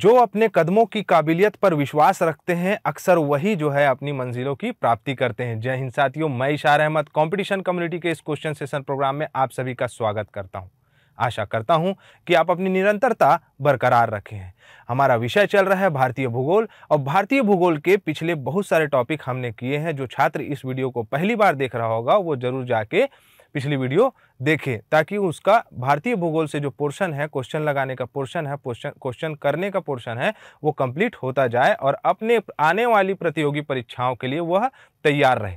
जो अपने कदमों की काबिलियत पर विश्वास रखते हैं अक्सर वही जो है अपनी मंजिलों की प्राप्ति करते हैं जय हिंद साथियों मैं इशार अहमद कंपटीशन कम्युनिटी के इस क्वेश्चन सेशन प्रोग्राम में आप सभी का स्वागत करता हूं आशा करता हूं कि आप अपनी निरंतरता बरकरार रखें हमारा विषय चल रहा है भारतीय भूगोल और भारतीय भूगोल के पिछले बहुत सारे टॉपिक हमने किए हैं जो छात्र इस वीडियो को पहली बार देख रहा होगा वो जरूर जाके पिछली वीडियो देखें ताकि उसका भारतीय भूगोल से जो पोर्शन है क्वेश्चन लगाने का पोर्शन है क्वेश्चन करने का पोर्शन है वो कंप्लीट होता जाए और अपने आने वाली प्रतियोगी परीक्षाओं के लिए वह तैयार रहे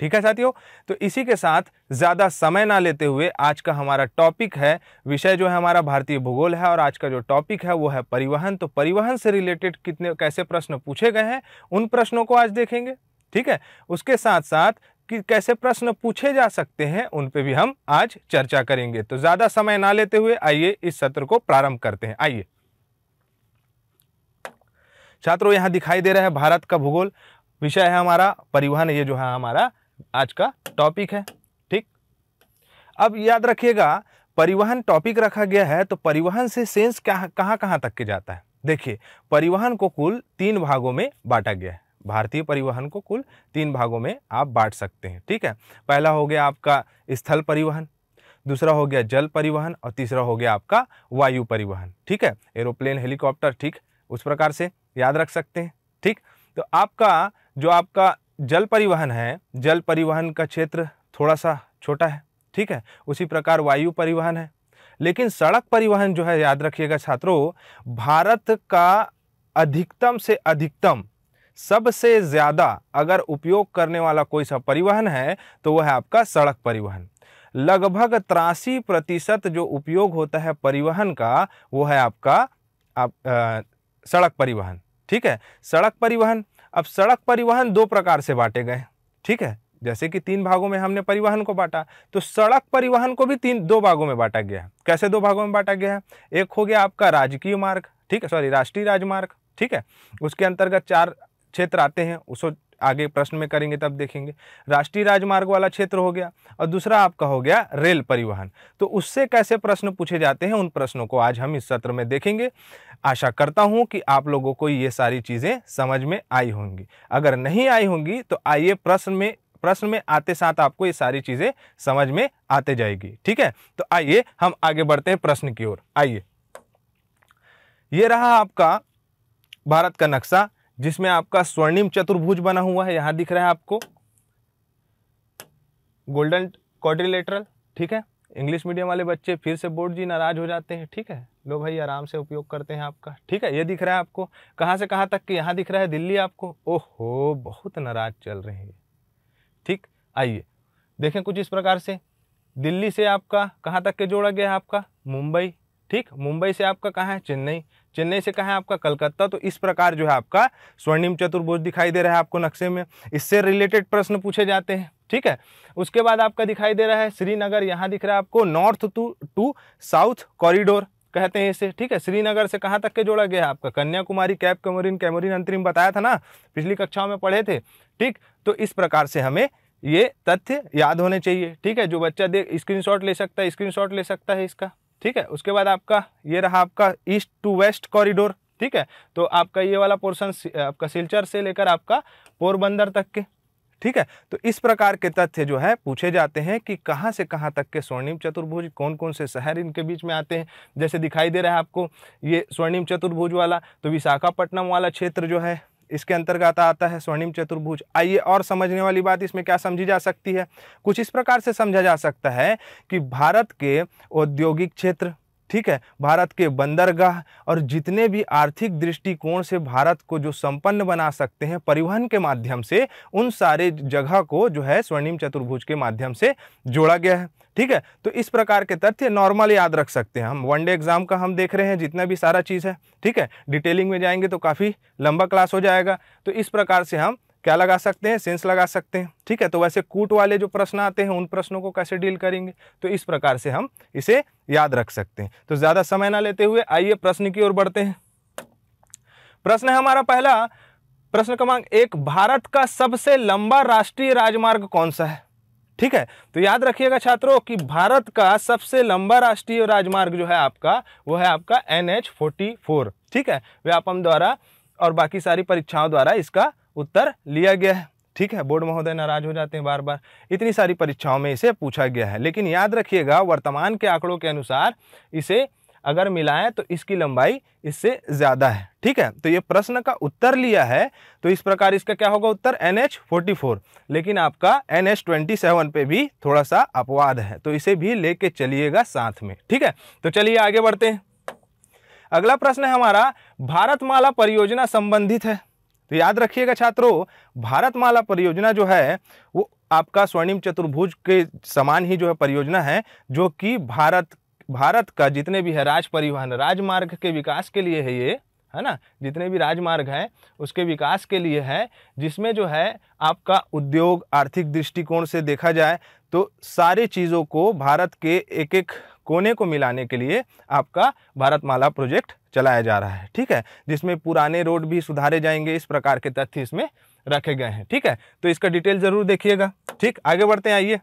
ठीक है साथियों तो इसी के साथ ज़्यादा समय ना लेते हुए आज का हमारा टॉपिक है विषय जो है हमारा भारतीय भूगोल है और आज का जो टॉपिक है वो है परिवहन तो परिवहन से रिलेटेड कितने कैसे प्रश्न पूछे गए हैं उन प्रश्नों को आज देखेंगे ठीक है उसके साथ साथ कि कैसे प्रश्न पूछे जा सकते हैं उन पे भी हम आज चर्चा करेंगे तो ज़्यादा समय ना लेते हुए आइए इस सत्र को प्रारंभ करते हैं आइए छात्रों यहां दिखाई दे रहा है भारत का भूगोल विषय है हमारा परिवहन ये जो है हमारा आज का टॉपिक है ठीक अब याद रखिएगा परिवहन टॉपिक रखा गया है तो परिवहन से सेंस कहां कहां तक के जाता है देखिए परिवहन को कुल तीन भागों में बांटा गया है भारतीय परिवहन को कुल तीन भागों में आप बांट सकते हैं ठीक है पहला हो गया आपका स्थल परिवहन दूसरा हो गया जल परिवहन और तीसरा हो गया आपका वायु परिवहन ठीक है एरोप्लेन हेलीकॉप्टर ठीक उस प्रकार से याद रख सकते हैं ठीक तो आपका जो आपका जल परिवहन है जल परिवहन का क्षेत्र थोड़ा सा छोटा है ठीक है उसी प्रकार वायु परिवहन है लेकिन सड़क परिवहन जो है याद रखिएगा छात्रों भारत का अधिकतम से अधिकतम सबसे ज़्यादा अगर उपयोग करने वाला कोई सा परिवहन है तो वह है आपका सड़क परिवहन लगभग तिरासी प्रतिशत जो उपयोग होता है परिवहन का वो है आपका आप आ, सड़क परिवहन ठीक है सड़क परिवहन अब सड़क परिवहन दो प्रकार से बांटे गए ठीक है जैसे कि तीन भागों में हमने परिवहन को बांटा तो सड़क परिवहन को भी तीन दो भागों में बांटा गया है कैसे दो भागों में बांटा गया है एक हो गया आपका राजकीय मार्ग ठीक है सॉरी राष्ट्रीय राजमार्ग ठीक है उसके अंतर्गत चार क्षेत्र आते हैं उसको आगे प्रश्न में करेंगे तब देखेंगे राष्ट्रीय राजमार्ग वाला क्षेत्र हो गया और दूसरा आपका हो गया रेल परिवहन तो उससे कैसे प्रश्न पूछे जाते हैं उन प्रश्नों को आज हम इस सत्र में देखेंगे आशा करता हूं कि आप लोगों को ये सारी चीज़ें समझ में आई होंगी अगर नहीं आई होंगी तो आइए प्रश्न में प्रश्न में आते साथ आपको ये सारी चीज़ें समझ में आते जाएगी ठीक है तो आइए हम आगे बढ़ते हैं प्रश्न की ओर आइए ये रहा आपका भारत का नक्शा जिसमें आपका स्वर्णिम चतुर्भुज बना हुआ है यहाँ दिख रहा है आपको गोल्डन कॉर्डिलेटरल ठीक है इंग्लिश मीडियम वाले बच्चे फिर से बोर्ड जी नाराज हो जाते हैं ठीक है लो भाई आराम से उपयोग करते हैं आपका ठीक है ये दिख रहा है आपको कहाँ से कहाँ तक कि यहाँ दिख रहा है दिल्ली आपको ओहो बहुत नाराज चल रहे हैं ठीक आइए देखें कुछ इस प्रकार से दिल्ली से आपका कहाँ तक के जोड़ा गया है आपका मुंबई ठीक मुंबई से आपका कहाँ है चेन्नई चेन्नई से कहाँ है आपका कलकत्ता तो इस प्रकार जो है आपका स्वर्णिम चतुर्भुज दिखाई दे रहा है आपको नक्शे में इससे रिलेटेड प्रश्न पूछे जाते हैं ठीक है उसके बाद आपका दिखाई दे रहा है श्रीनगर यहाँ दिख रहा है आपको north to to south corridor कहते हैं इसे ठीक है श्रीनगर से कहाँ तक के जोड़ा गया है आपका कन्याकुमारी कैप कैमोरिन कैमोरिन अंतरिम बताया था ना पिछली कक्षाओं में पढ़े थे ठीक तो इस प्रकार से हमें ये तथ्य याद होने चाहिए ठीक है जो बच्चा देख स्क्रीनशॉट ले सकता है स्क्रीनशॉट ले सकता है इसका ठीक है उसके बाद आपका ये रहा आपका ईस्ट टू वेस्ट कॉरिडोर ठीक है तो आपका ये वाला पोर्शन आपका सिलचर से लेकर आपका पोरबंदर तक के ठीक है तो इस प्रकार के तथ्य जो है पूछे जाते हैं कि कहाँ से कहाँ तक के स्वर्णिम चतुर्भुज कौन कौन से शहर इनके बीच में आते हैं जैसे दिखाई दे रहा है आपको ये स्वर्णिम चतुर्भुज वाला तो विशाखापट्टनम वाला क्षेत्र जो है इसके अंतर्गत आता है स्वर्णिम चतुर्भुज आइए और समझने वाली बात इसमें क्या समझी जा सकती है कुछ इस प्रकार से समझा जा सकता है कि भारत के औद्योगिक क्षेत्र ठीक है भारत के बंदरगाह और जितने भी आर्थिक दृष्टिकोण से भारत को जो संपन्न बना सकते हैं परिवहन के माध्यम से उन सारे जगह को जो है स्वर्णिम चतुर्भुज के माध्यम से जोड़ा गया है ठीक है तो इस प्रकार के तथ्य नॉर्मल याद रख सकते हैं हम वन डे एग्जाम का हम देख रहे हैं जितना भी सारा चीज़ है ठीक है डिटेलिंग में जाएंगे तो काफ़ी लंबा क्लास हो जाएगा तो इस प्रकार से हम क्या लगा सकते हैं सेंस लगा सकते हैं ठीक है तो वैसे कूट वाले जो प्रश्न आते हैं उन प्रश्नों को कैसे डील करेंगे तो इस प्रकार से हम इसे याद रख सकते हैं तो ज़्यादा समय ना लेते हुए आइए प्रश्न की ओर बढ़ते हैं प्रश्न है हमारा पहला प्रश्न क्रमांक एक भारत का सबसे लंबा राष्ट्रीय राजमार्ग कौन सा है ठीक है तो याद रखिएगा छात्रों कि भारत का सबसे लंबा राष्ट्रीय राजमार्ग जो है आपका वो है आपका एन एच फोर्टी फोर ठीक है व्यापम द्वारा और बाकी सारी परीक्षाओं द्वारा इसका उत्तर लिया गया है ठीक है बोर्ड महोदय नाराज हो जाते हैं बार बार इतनी सारी परीक्षाओं में इसे पूछा गया है लेकिन याद रखिएगा वर्तमान के आंकड़ों के अनुसार इसे अगर मिलाएं तो इसकी लंबाई इससे ज़्यादा है ठीक है तो ये प्रश्न का उत्तर लिया है तो इस प्रकार इसका क्या होगा उत्तर एन एच फोर्टी फोर लेकिन आपका एन एच ट्वेंटी सेवन पे भी थोड़ा सा अपवाद है तो इसे भी लेके चलिएगा साथ में ठीक है तो चलिए आगे बढ़ते हैं अगला प्रश्न है हमारा भारतमाला परियोजना संबंधित है तो याद रखिएगा छात्रों भारतमाला परियोजना जो है वो आपका स्वर्णिम चतुर्भुज के समान ही जो है परियोजना है जो कि भारत भारत का जितने भी है राज परिवहन राजमार्ग के विकास के लिए है ये है ना जितने भी राजमार्ग हैं उसके विकास के लिए है जिसमें जो है आपका उद्योग आर्थिक दृष्टिकोण से देखा जाए तो सारी चीज़ों को भारत के एक एक कोने को मिलाने के लिए आपका भारतमाला प्रोजेक्ट चलाया जा रहा है ठीक है जिसमें पुराने रोड भी सुधारे जाएंगे इस प्रकार के तथ्य इसमें रखे गए हैं ठीक है तो इसका डिटेल ज़रूर देखिएगा ठीक आगे बढ़ते हैं आइए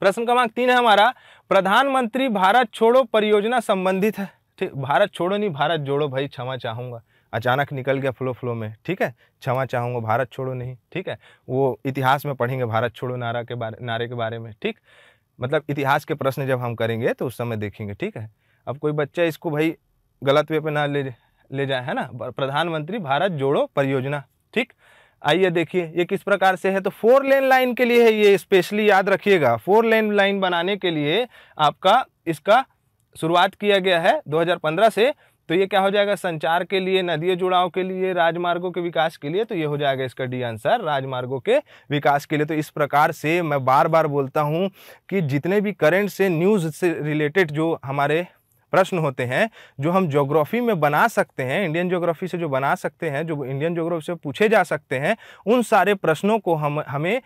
प्रश्न क्रमांक तीन है हमारा प्रधानमंत्री भारत छोड़ो परियोजना संबंधित है ठीक भारत छोड़ो नहीं भारत जोड़ो भाई क्षमा चाहूंगा अचानक निकल गया फ्लो फ्लो में ठीक है क्षमा चाहूंगा भारत छोड़ो नहीं ठीक है वो इतिहास में पढ़ेंगे भारत छोड़ो नारा के बारे नारे के बारे में ठीक मतलब इतिहास के प्रश्न जब हम करेंगे तो उस समय देखेंगे ठीक है अब कोई बच्चा इसको भाई गलत वे पे ना ले ले जाए है ना प्रधानमंत्री भारत जोड़ो परियोजना ठीक आइए देखिए ये किस प्रकार से है तो फोर लेन लाइन के लिए है ये स्पेशली याद रखिएगा फोर लेन लाइन बनाने के लिए आपका इसका शुरुआत किया गया है 2015 से तो ये क्या हो जाएगा संचार के लिए नदी जुड़ाव के लिए राजमार्गों के विकास के लिए तो ये हो जाएगा इसका डी आंसर राजमार्गों के विकास के लिए तो इस प्रकार से मैं बार बार बोलता हूँ कि जितने भी करंट से न्यूज़ से रिलेटेड जो हमारे प्रश्न होते हैं जो हम ज्योग्राफी में बना सकते हैं इंडियन ज्योग्राफी से जो बना सकते हैं जो इंडियन ज्योग्राफी से पूछे जा सकते हैं उन सारे प्रश्नों को हम हमें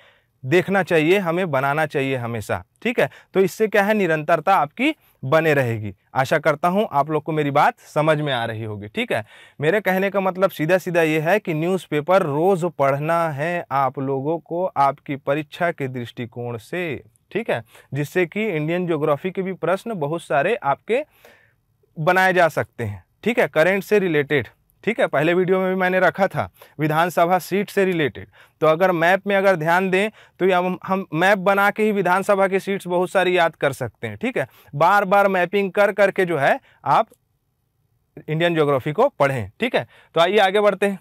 देखना चाहिए हमें बनाना चाहिए हमेशा ठीक है तो इससे क्या है निरंतरता आपकी बने रहेगी आशा करता हूँ आप लोग को मेरी बात समझ में आ रही होगी ठीक है मेरे कहने का मतलब सीधा सीधा ये है कि न्यूज़पेपर रोज़ पढ़ना है आप लोगों को आपकी परीक्षा के दृष्टिकोण से ठीक है जिससे कि इंडियन ज्योग्राफी के भी प्रश्न बहुत सारे आपके बनाए जा सकते हैं ठीक है करेंट से रिलेटेड ठीक है पहले वीडियो में भी मैंने रखा था विधानसभा सीट से रिलेटेड तो अगर मैप में अगर ध्यान दें तो हम हम मैप बना के ही विधानसभा की सीट्स बहुत सारी याद कर सकते हैं ठीक है बार बार मैपिंग कर करके जो है आप इंडियन ज्योग्राफी को पढ़ें ठीक है तो आइए आगे बढ़ते हैं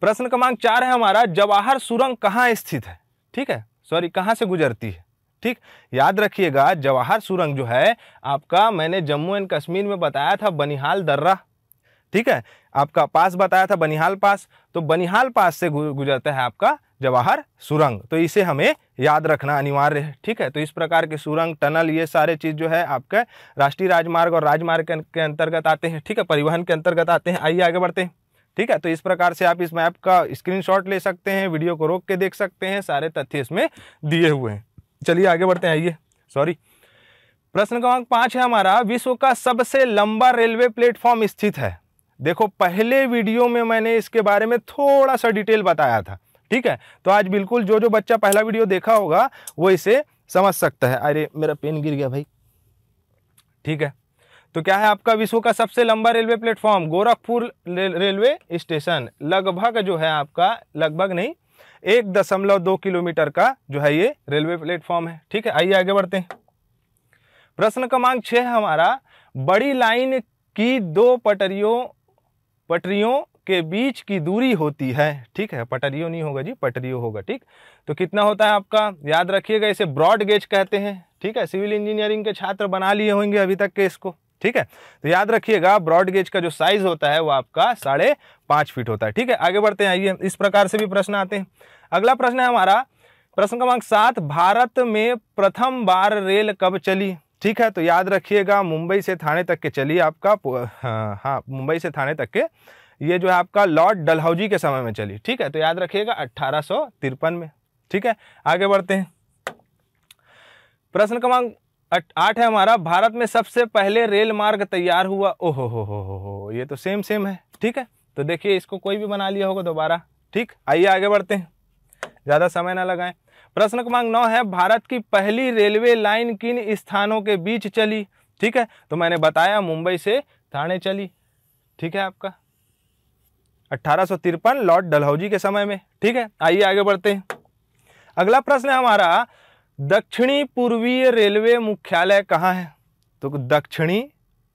प्रश्न क्रमांक चार है हमारा जवाहर सुरंग कहाँ स्थित है ठीक है सॉरी कहाँ से गुजरती है ठीक याद रखिएगा जवाहर सुरंग जो है आपका मैंने जम्मू एंड कश्मीर में बताया था बनिहाल दर्रा ठीक है आपका पास बताया था बनिहाल पास तो बनिहाल पास से गुजरता है आपका जवाहर सुरंग तो इसे हमें याद रखना अनिवार्य है ठीक है तो इस प्रकार के सुरंग टनल ये सारे चीज़ जो है आपके राष्ट्रीय राजमार्ग और राजमार्ग के अंतर्गत आते हैं ठीक है परिवहन के अंतर्गत आते हैं आइए आगे बढ़ते हैं ठीक है तो इस प्रकार से आप इस मैप का स्क्रीनशॉट ले सकते हैं वीडियो को रोक के देख सकते हैं सारे तथ्य इसमें दिए हुए हैं चलिए आगे बढ़ते हैं आइए सॉरी प्रश्न क्रमांक पांच है हमारा विश्व का सबसे लंबा रेलवे प्लेटफॉर्म स्थित है देखो पहले वीडियो में मैंने इसके बारे में थोड़ा सा डिटेल बताया था ठीक है तो आज बिल्कुल जो जो बच्चा पहला वीडियो देखा होगा वो इसे समझ सकता है अरे मेरा पेन गिर गया भाई ठीक है तो क्या है आपका विश्व का सबसे लंबा railway platform Gorakhpur railway station लगभग जो है आपका लगभग नहीं एक दशमलव दो किलोमीटर का जो है ये रेलवे प्लेटफॉर्म है ठीक है आइए आगे बढ़ते हैं प्रश्न क्रमांक है हमारा बड़ी लाइन की दो पटरियों पटरियों के बीच की दूरी होती है ठीक है पटरियों नहीं होगा जी पटरियों होगा ठीक तो कितना होता है आपका याद रखिएगा इसे ब्रॉड गेज कहते हैं ठीक है सिविल इंजीनियरिंग के छात्र बना लिए होंगे अभी तक के इसको ठीक है तो याद रखिएगा ब्रॉड गेज का जो साइज होता है वो आपका साढ़े पांच फीट होता है ठीक है आगे बढ़ते हैं आइए इस प्रकार से भी प्रश्न आते हैं अगला प्रश्न है हमारा प्रश्न क्रमांक सात भारत में प्रथम बार रेल कब चली ठीक है तो याद रखिएगा मुंबई से थाने तक के चली आपका हाँ, हाँ मुंबई से थाने तक के ये जो है आपका लॉर्ड डलहौजी के समय में चली ठीक है तो याद रखिएगा अट्ठारह में ठीक है आगे बढ़ते हैं प्रश्न क्रमांक आठ है हमारा भारत में सबसे पहले रेल मार्ग तैयार हुआ ओहो हो हो हो हो ये तो सेम सेम है ठीक है तो देखिए इसको कोई भी बना लिया होगा दोबारा ठीक आइए आगे बढ़ते हैं ज़्यादा समय ना लगाएं प्रश्न क्रमांक नौ है भारत की पहली रेलवे लाइन किन स्थानों के बीच चली ठीक है तो मैंने बताया मुंबई से थाने चली ठीक है आपका अट्ठारह लॉर्ड डलहौजी के समय में ठीक है आइए आगे बढ़ते हैं अगला प्रश्न है हमारा दक्षिणी पूर्वी रेलवे मुख्यालय कहाँ है तो दक्षिणी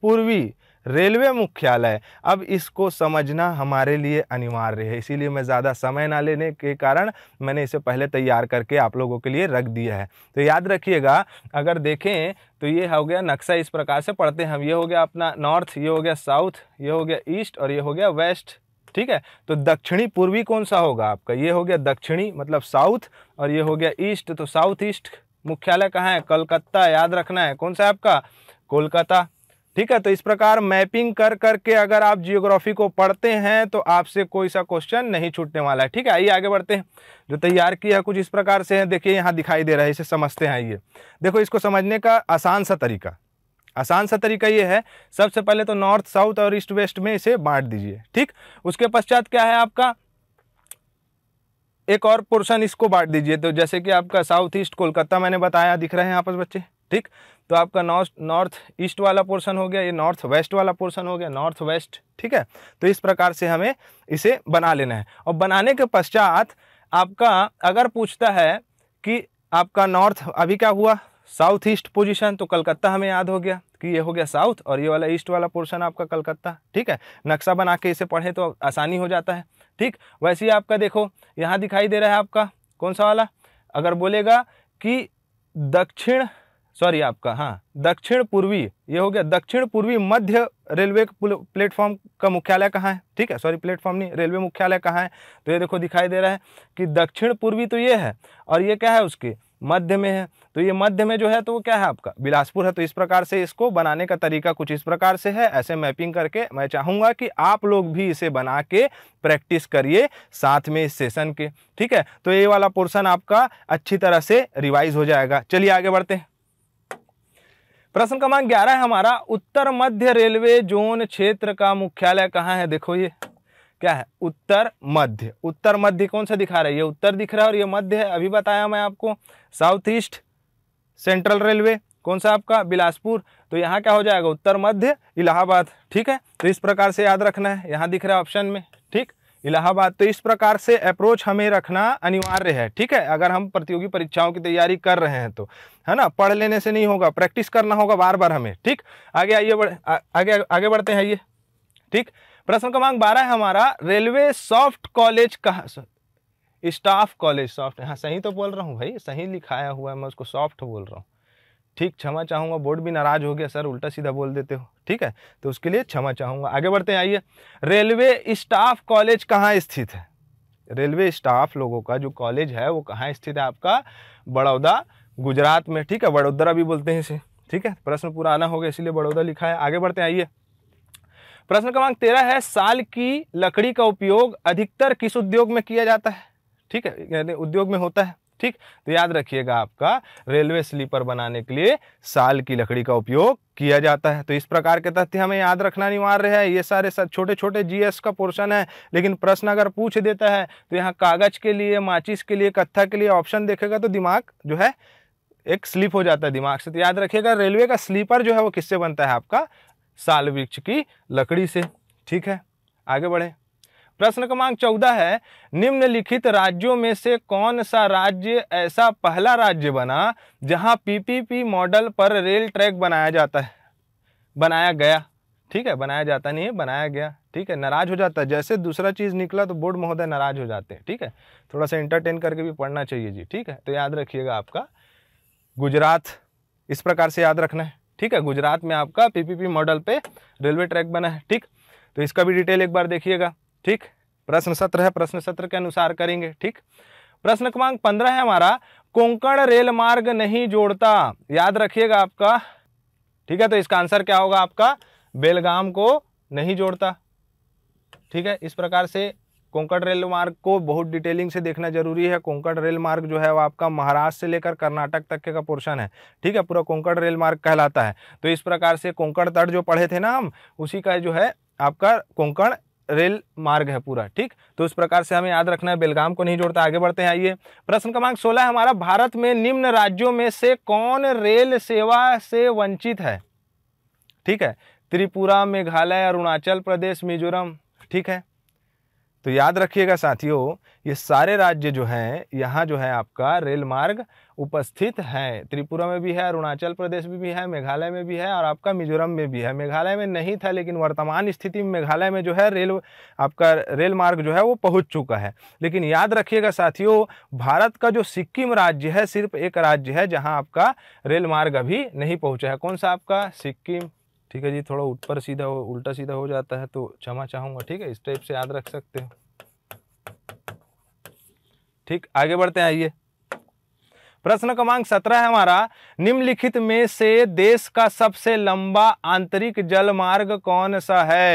पूर्वी रेलवे मुख्यालय अब इसको समझना हमारे लिए अनिवार्य है इसीलिए मैं ज़्यादा समय ना लेने के कारण मैंने इसे पहले तैयार करके आप लोगों के लिए रख दिया है तो याद रखिएगा अगर देखें तो ये हो गया नक्शा इस प्रकार से पढ़ते हैं हम ये हो गया अपना नॉर्थ ये हो गया साउथ ये हो गया ईस्ट और ये हो गया वेस्ट ठीक है तो दक्षिणी पूर्वी कौन सा होगा आपका ये हो गया दक्षिणी मतलब साउथ और ये हो गया ईस्ट तो साउथ ईस्ट मुख्यालय कहाँ है कलकत्ता याद रखना है कौन सा आपका कोलकाता ठीक है तो इस प्रकार मैपिंग कर करके अगर आप जियोग्राफी को पढ़ते हैं तो आपसे कोई सा क्वेश्चन नहीं छूटने वाला है ठीक है आइए आगे बढ़ते हैं जो तैयार किया है कुछ इस प्रकार से है देखिए यहाँ दिखाई दे रहा है इसे समझते हैं ये देखो इसको समझने का आसान सा तरीका आसान सा तरीका ये है सबसे पहले तो नॉर्थ साउथ और ईस्ट वेस्ट में इसे बांट दीजिए ठीक उसके पश्चात क्या है आपका एक और पोर्शन इसको बांट दीजिए तो जैसे कि आपका साउथ ईस्ट कोलकाता मैंने बताया दिख रहे हैं आपस बच्चे ठीक तो आपका नॉर्थ नॉर्थ ईस्ट वाला पोर्शन हो गया ये नॉर्थ वेस्ट वाला पोर्शन हो गया नॉर्थ वेस्ट ठीक है तो इस प्रकार से हमें इसे बना लेना है और बनाने के पश्चात आपका अगर पूछता है कि आपका नॉर्थ अभी क्या हुआ साउथ ईस्ट पोजीशन तो कलकत्ता हमें याद हो गया कि ये हो गया साउथ और ये वाला ईस्ट वाला पोर्शन आपका कलकत्ता ठीक है नक्शा बना के इसे पढ़ें तो आसानी हो जाता है ठीक वैसे ही आपका देखो यहाँ दिखाई दे रहा है आपका कौन सा वाला अगर बोलेगा कि दक्षिण सॉरी आपका हाँ दक्षिण पूर्वी ये हो गया दक्षिण पूर्वी मध्य रेलवे प्लेटफॉर्म का मुख्यालय कहाँ है ठीक है सॉरी प्लेटफॉर्म नहीं रेलवे मुख्यालय कहाँ है तो ये देखो दिखाई दे रहा है कि दक्षिण पूर्वी तो ये है और ये क्या है उसकी मध्य में है तो ये मध्य में जो है तो वो क्या है आपका बिलासपुर है तो इस प्रकार से इसको बनाने का तरीका कुछ इस प्रकार से है ऐसे मैपिंग करके मैं चाहूँगा कि आप लोग भी इसे बना के प्रैक्टिस करिए साथ में इस सेशन के ठीक है तो ये वाला पोर्सन आपका अच्छी तरह से रिवाइज हो जाएगा चलिए आगे बढ़ते हैं प्रश्न क्रमांक ग्यारह है हमारा उत्तर मध्य रेलवे जोन क्षेत्र का मुख्यालय कहाँ है देखो ये क्या है उत्तर मध्य उत्तर मध्य कौन सा दिखा रहा है ये उत्तर दिख रहा है और ये मध्य है अभी बताया मैं आपको साउथ ईस्ट सेंट्रल रेलवे कौन सा आपका बिलासपुर तो यहाँ क्या हो जाएगा उत्तर मध्य इलाहाबाद ठीक है तो इस प्रकार से याद रखना है यहाँ दिख रहा है ऑप्शन में ठीक इलाहाबाद तो इस प्रकार से अप्रोच हमें रखना अनिवार्य है ठीक है अगर हम प्रतियोगी परीक्षाओं की तैयारी कर रहे हैं तो है ना पढ़ लेने से नहीं होगा प्रैक्टिस करना होगा बार बार हमें ठीक आगे आइए बढ़ आगे आगे बढ़ते हैं आइए ठीक प्रश्न क्रमांक बारह है हमारा रेलवे सॉफ्ट कॉलेज कहाँ स्टाफ कॉलेज सॉफ्ट हाँ सही तो बोल रहा हूँ भाई सही लिखाया हुआ है मैं उसको सॉफ्ट बोल रहा हूँ ठीक क्षमा चाहूंगा बोर्ड भी नाराज हो गया सर उल्टा सीधा बोल देते हो ठीक है तो उसके लिए क्षमा चाहूँगा आगे बढ़ते हैं आइए रेलवे स्टाफ कॉलेज कहाँ स्थित है रेलवे स्टाफ लोगों का जो कॉलेज है वो कहाँ स्थित है आपका बड़ौदा गुजरात में ठीक है बड़ौदरा भी बोलते हैं इसे ठीक है प्रश्न पूरा आना होगा इसलिए बड़ौदा लिखा है आगे बढ़ते हैं आइए प्रश्न क्रमांक तेरह है साल की लकड़ी का उपयोग अधिकतर किस उद्योग में किया जाता है ठीक है यानी उद्योग में होता है ठीक तो याद रखिएगा आपका रेलवे स्लीपर बनाने के लिए साल की लकड़ी का उपयोग किया जाता है तो इस प्रकार के तथ्य हमें याद रखना अनिवार्य है ये सारे छोटे छोटे जीएस का पोर्शन है लेकिन प्रश्न अगर पूछ देता है तो यहाँ कागज के लिए माचिस के लिए कत्था के लिए ऑप्शन देखेगा तो दिमाग जो है एक स्लिप हो जाता है दिमाग से तो याद रखिएगा रेलवे का स्लीपर जो है वो किससे बनता है आपका साल वृक्ष की लकड़ी से ठीक है आगे बढ़े प्रश्न क्रमांक चौदह है निम्नलिखित राज्यों में से कौन सा राज्य ऐसा पहला राज्य बना जहां पीपीपी मॉडल पर रेल ट्रैक बनाया जाता है बनाया गया ठीक है बनाया जाता नहीं है बनाया गया ठीक है नाराज हो जाता है जैसे दूसरा चीज़ निकला तो बोर्ड महोदय नाराज हो जाते हैं ठीक है थोड़ा सा इंटरटेन करके भी पढ़ना चाहिए जी ठीक है तो याद रखिएगा आपका गुजरात इस प्रकार से याद रखना है ठीक है गुजरात में आपका पीपीपी मॉडल पे रेलवे ट्रैक बना है ठीक तो इसका भी डिटेल एक बार देखिएगा ठीक प्रश्न सत्र है प्रश्न सत्र के अनुसार करेंगे ठीक प्रश्न क्रमांक पंद्रह है हमारा कोंकण रेल मार्ग नहीं जोड़ता याद रखिएगा आपका ठीक है तो इसका आंसर क्या होगा आपका बेलगाम को नहीं जोड़ता ठीक है इस प्रकार से कोंकण रेल मार्ग को बहुत डिटेलिंग से देखना जरूरी है कोंकण रेल मार्ग जो है वो आपका महाराष्ट्र से लेकर कर्नाटक तक का पोर्शन है ठीक है पूरा कोंकण रेल मार्ग कहलाता है तो इस प्रकार से कोंकण तट जो पढ़े थे ना हम उसी का जो है आपका कोंकण रेल मार्ग है पूरा ठीक तो इस प्रकार से हमें याद रखना है बेलगाम को नहीं जोड़ता आगे बढ़ते हैं आइए प्रश्न क्रमांक सोलह हमारा भारत में निम्न राज्यों में से कौन रेल सेवा से वंचित है ठीक है त्रिपुरा मेघालय अरुणाचल प्रदेश मिजोरम ठीक है तो याद रखिएगा साथियों ये सारे राज्य जो हैं यहाँ जो है आपका रेल मार्ग उपस्थित है त्रिपुरा में भी है अरुणाचल प्रदेश में भी है मेघालय में भी है और आपका मिजोरम में भी है मेघालय में नहीं था लेकिन वर्तमान स्थिति में मेघालय में जो है रेल आपका रेल मार्ग जो है वो पहुंच चुका है लेकिन याद रखिएगा साथियों भारत का जो सिक्किम राज्य है सिर्फ एक राज्य है जहाँ आपका रेल मार्ग अभी नहीं पहुँचा है कौन सा आपका सिक्किम ठीक है जी थोड़ा ऊपर सीधा हो उल्टा सीधा हो जाता है तो क्षमा चाहूँगा ठीक है इस टाइप से याद रख सकते हो ठीक आगे बढ़ते हैं आइए प्रश्न क्रमांक सत्रह है हमारा निम्नलिखित में से देश का सबसे लंबा आंतरिक जलमार्ग कौन सा है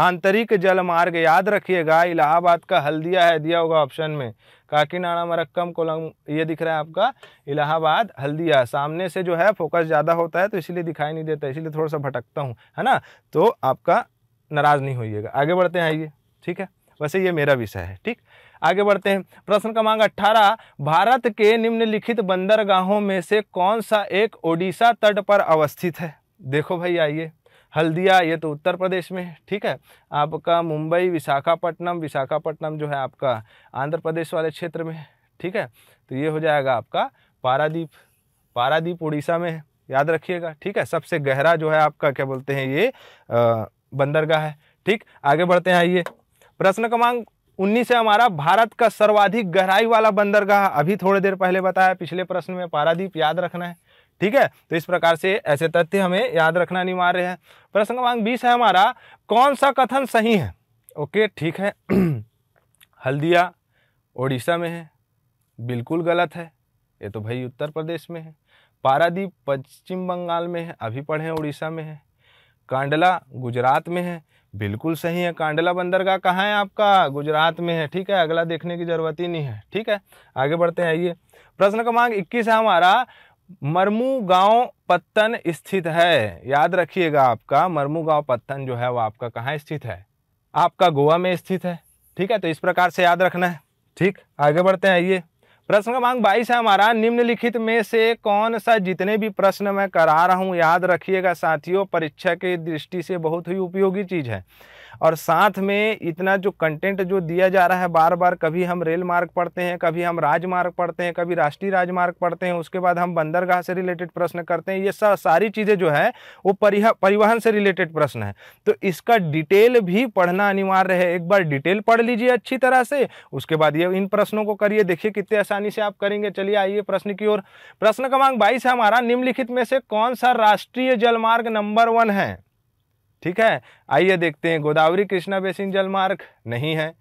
आंतरिक जलमार्ग याद रखिएगा इलाहाबाद का हल्दिया है दिया होगा ऑप्शन में काकीनाड़ा मरक्कम कोलम ये दिख रहा है आपका इलाहाबाद हल्दिया सामने से जो है फोकस ज़्यादा होता है तो इसलिए दिखाई नहीं देता इसलिए थोड़ा सा भटकता हूँ है ना तो आपका नाराज़ नहीं होइएगा आगे बढ़ते हैं आइए ठीक है वैसे ये मेरा विषय है ठीक आगे बढ़ते हैं प्रश्न क्रमांक अट्ठारह भारत के निम्नलिखित बंदरगाहों में से कौन सा एक ओडिशा तट पर अवस्थित है देखो भाई आइए हल्दिया ये तो उत्तर प्रदेश में है ठीक है आपका मुंबई विशाखापट्टनम विशाखापट्टनम जो है आपका आंध्र प्रदेश वाले क्षेत्र में है ठीक है तो ये हो जाएगा आपका पारादीप पारादीप उड़ीसा में है याद रखिएगा ठीक है सबसे गहरा जो है आपका क्या बोलते हैं ये बंदरगाह है ठीक आगे बढ़ते हैं आइए प्रश्न क्रमांक उन्नीस है हमारा भारत का सर्वाधिक गहराई वाला बंदरगाह अभी थोड़ी देर पहले बताया पिछले प्रश्न में पारादीप याद रखना है ठीक है तो इस प्रकार से ऐसे तथ्य हमें याद रखना अनिवार्य है प्रश्न क्रमांक बीस है हमारा कौन सा कथन सही है ओके ठीक है हल्दिया ओडिशा में है बिल्कुल गलत है ये तो भाई उत्तर प्रदेश में है पारादीप पश्चिम बंगाल में है अभी पढ़े हैं उड़ीसा में है कांडला गुजरात में है बिल्कुल सही है कांडला बंदरगाह कहाँ है आपका गुजरात में है ठीक है अगला देखने की जरूरत ही नहीं है ठीक है आगे बढ़ते हैं आइए प्रश्न क्रमांक 21 है हमारा मरमू गांव पत्तन स्थित है याद रखिएगा आपका मरमू गांव पत्तन जो है वो आपका कहाँ स्थित है आपका गोवा में स्थित है ठीक है तो इस प्रकार से याद रखना है ठीक आगे बढ़ते हैं आइए प्रश्न क्रमांक बाईस है हमारा निम्नलिखित में से कौन सा जितने भी प्रश्न मैं करा रहा हूँ याद रखिएगा साथियों परीक्षा की दृष्टि से बहुत ही उपयोगी चीज़ है और साथ में इतना जो कंटेंट जो दिया जा रहा है बार बार कभी हम रेल मार्ग पढ़ते हैं कभी हम राजमार्ग पढ़ते हैं कभी राष्ट्रीय राजमार्ग पढ़ते हैं उसके बाद हम बंदरगाह से रिलेटेड प्रश्न करते हैं ये सब सारी चीज़ें जो है वो परिवहन से रिलेटेड प्रश्न है तो इसका डिटेल भी पढ़ना अनिवार्य है एक बार डिटेल पढ़ लीजिए अच्छी तरह से उसके बाद ये इन प्रश्नों को करिए देखिए कितने आसानी से आप करेंगे चलिए आइए प्रश्न की ओर प्रश्न क्रमांक बाईस है हमारा निम्नलिखित में से कौन सा राष्ट्रीय जलमार्ग नंबर वन है ठीक है आइए देखते हैं गोदावरी कृष्णा बेसिन जलमार्ग नहीं है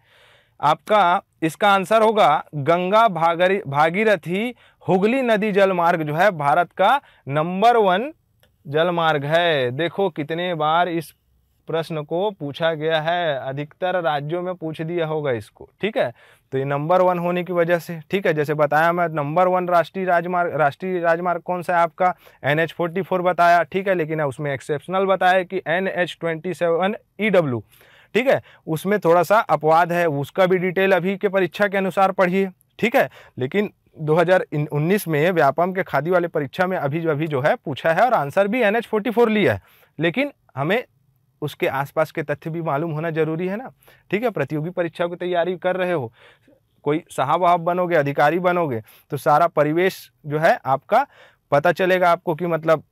आपका इसका आंसर होगा गंगा भागरी भागीरथी हुगली नदी जलमार्ग जो है भारत का नंबर वन जलमार्ग है देखो कितने बार इस प्रश्न को पूछा गया है अधिकतर राज्यों में पूछ दिया होगा इसको ठीक है तो ये नंबर वन होने की वजह से ठीक है जैसे बताया मैं नंबर वन राष्ट्रीय राजमार्ग राष्ट्रीय राजमार्ग कौन सा है आपका एन एच फोर्टी फोर बताया ठीक है लेकिन उसमें एक्सेप्शनल बताया कि N H twenty seven E W ठीक है उसमें थोड़ा सा अपवाद है उसका भी डिटेल अभी के परीक्षा के अनुसार पढ़िए ठीक है लेकिन 2019 में व्यापम के खादी वाले परीक्षा में अभी अभी जो है पूछा है और आंसर भी एन एच फोर्टी फोर लिया है लेकिन हमें उसके आसपास के तथ्य भी मालूम होना जरूरी है ना ठीक है प्रतियोगी परीक्षाओं की तैयारी कर रहे हो कोई साहब वहाब बनोगे अधिकारी बनोगे तो सारा परिवेश जो है आपका पता चलेगा आपको कि मतलब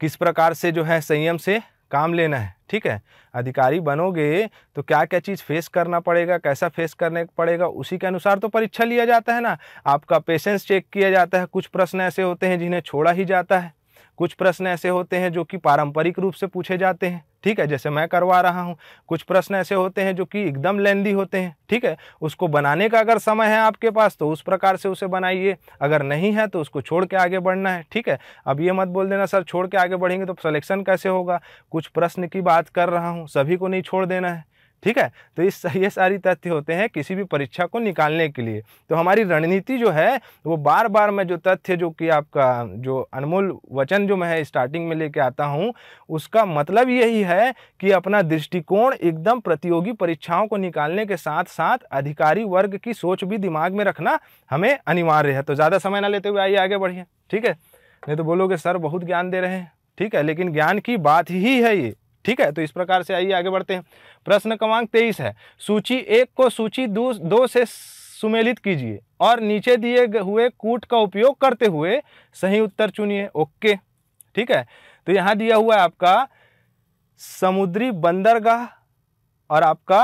किस प्रकार से जो है संयम से काम लेना है ठीक है अधिकारी बनोगे तो क्या क्या चीज़ फेस करना पड़ेगा कैसा फेस करने पड़ेगा उसी के अनुसार तो परीक्षा लिया जाता है ना आपका पेशेंस चेक किया जाता है कुछ प्रश्न ऐसे होते हैं जिन्हें छोड़ा ही जाता है कुछ प्रश्न ऐसे होते हैं जो कि पारंपरिक रूप से पूछे जाते हैं ठीक है जैसे मैं करवा रहा हूँ कुछ प्रश्न ऐसे होते हैं जो कि एकदम लेंदी होते हैं ठीक है उसको बनाने का अगर समय है आपके पास तो उस प्रकार से उसे बनाइए अगर नहीं है तो उसको छोड़ के आगे बढ़ना है ठीक है अब ये मत बोल देना सर छोड़ के आगे बढ़ेंगे तो सलेक्शन कैसे होगा कुछ प्रश्न की बात कर रहा हूँ सभी को नहीं छोड़ देना है ठीक है तो इस ये सारी तथ्य होते हैं किसी भी परीक्षा को निकालने के लिए तो हमारी रणनीति जो है वो बार बार मैं जो तथ्य जो कि आपका जो अनमोल वचन जो मैं स्टार्टिंग में लेके आता हूँ उसका मतलब यही है कि अपना दृष्टिकोण एकदम प्रतियोगी परीक्षाओं को निकालने के साथ साथ अधिकारी वर्ग की सोच भी दिमाग में रखना हमें अनिवार्य है तो ज़्यादा समय ना लेते हुए आइए आगे बढ़िए ठीक है नहीं तो बोलोगे सर बहुत ज्ञान दे रहे हैं ठीक है लेकिन ज्ञान की बात ही है ये ठीक है तो इस प्रकार से आइए आगे बढ़ते हैं प्रश्न क्रमांक तेईस है सूची एक को सूची दो, दो से सुमेलित कीजिए और नीचे दिए हुए कूट का उपयोग करते हुए सही उत्तर चुनिए ओके ठीक है तो यहाँ दिया हुआ है आपका समुद्री बंदरगाह और आपका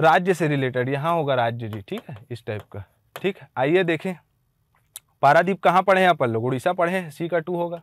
राज्य से रिलेटेड यहाँ होगा राज्य जी ठीक है इस टाइप का ठीक है आइए देखें पारादीप कहाँ पढ़े हैं अपन लोग उड़ीसा पढ़े हैं सी का टू होगा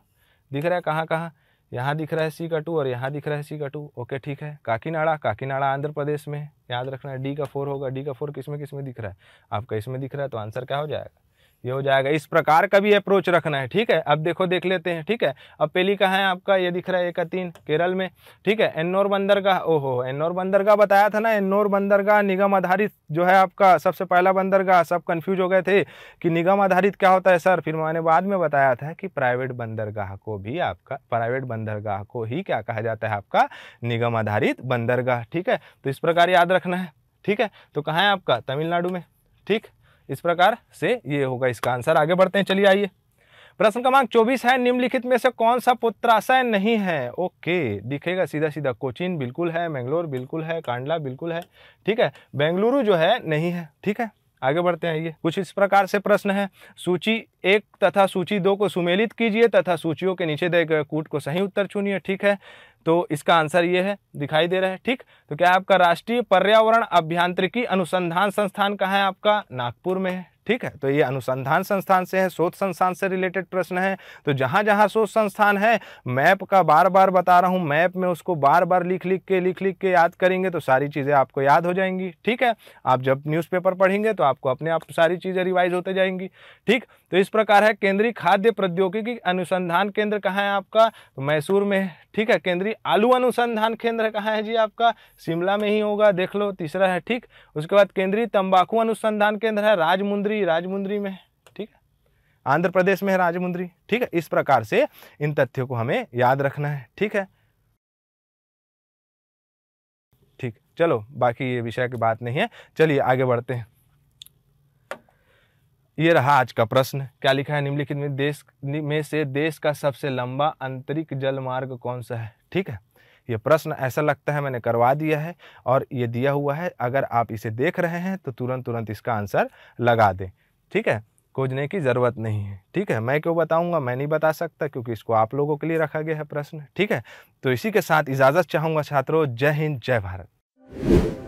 दिख रहा है कहाँ कहाँ यहाँ दिख रहा है सी का टू और यहाँ दिख रहा है सी का टू ओके ठीक है काकीनाड़ा काकीनाड़ा आंध्र प्रदेश में याद रखना है डी का फोर होगा डी का फोर किस में किस में दिख रहा है आपका इसमें दिख रहा है तो आंसर क्या हो जाएगा ये हो जाएगा इस प्रकार का भी अप्रोच रखना है ठीक है अब देखो देख लेते हैं ठीक है अब पहली कहाँ है आपका ये दिख रहा है एक तीन केरल में ठीक है एन्नोर बंदरगाह ओहो एन्नोर बंदरगाह बताया था ना एन्नोर बंदरगाह निगम आधारित जो है आपका सबसे पहला बंदरगाह सब कन्फ्यूज हो गए थे कि निगम आधारित क्या होता है सर फिर मैंने बाद में बताया था कि प्राइवेट बंदरगाह को भी आपका प्राइवेट बंदरगाह को ही क्या कहा जाता है आपका निगम आधारित बंदरगाह ठीक है तो इस प्रकार याद रखना है ठीक है तो कहाँ है आपका तमिलनाडु में ठीक इस प्रकार से ये होगा इसका आंसर आगे बढ़ते हैं चलिए आइए प्रश्न क्रमांक चौबीस है निम्नलिखित में से कौन सा पुत्राशय नहीं है ओके दिखेगा सीधा सीधा कोचिन बिल्कुल है मैंगलोर बिल्कुल है कांडला बिल्कुल है ठीक है बेंगलुरु जो है नहीं है ठीक है आगे बढ़ते हैं ये कुछ इस प्रकार से प्रश्न है सूची एक तथा सूची दो को सुमेलित कीजिए तथा सूचियों के नीचे दिए गए कूट को सही उत्तर चुनिए ठीक है तो इसका आंसर ये है दिखाई दे रहा है ठीक तो क्या आपका राष्ट्रीय पर्यावरण अभियांत्रिकी अनुसंधान संस्थान कहाँ है आपका नागपुर में है ठीक है तो ये अनुसंधान संस्थान से है शोध संस्थान से रिलेटेड प्रश्न है तो जहाँ जहाँ शोध संस्थान है मैप का बार बार बता रहा हूँ मैप में उसको बार बार लिख लिख के लिख लिख के याद करेंगे तो सारी चीज़ें आपको याद हो जाएंगी ठीक है आप जब न्यूज़पेपर पढ़ेंगे तो आपको अपने आप सारी चीज़ें रिवाइज होते जाएंगी ठीक तो इस प्रकार है केंद्रीय खाद्य प्रौद्योगिकी अनुसंधान केंद्र कहाँ है आपका तो मैसूर में ठीक है केंद्रीय आलू अनुसंधान केंद्र कहाँ है जी आपका शिमला में ही होगा देख लो तीसरा है ठीक उसके बाद केंद्रीय तंबाकू अनुसंधान केंद्र है राजमुंद्री राजमुंद्री में ठीक है आंध्र प्रदेश में है राजमुंद्री ठीक है इस प्रकार से इन तथ्यों को हमें याद रखना है ठीक है ठीक चलो बाकी ये विषय की बात नहीं है चलिए आगे बढ़ते हैं ये रहा आज का प्रश्न क्या लिखा है निम्नलिखित में देश में से देश का सबसे लंबा अंतरिक्ष जल मार्ग कौन सा है ठीक है ये प्रश्न ऐसा लगता है मैंने करवा दिया है और ये दिया हुआ है अगर आप इसे देख रहे हैं तो तुरंत तुरंत इसका आंसर लगा दें ठीक है खोजने की ज़रूरत नहीं है ठीक है मैं क्यों बताऊंगा मैं नहीं बता सकता क्योंकि इसको आप लोगों के लिए रखा गया है प्रश्न ठीक है तो इसी के साथ इजाज़त चाहूँगा छात्रों जय हिंद जय भारत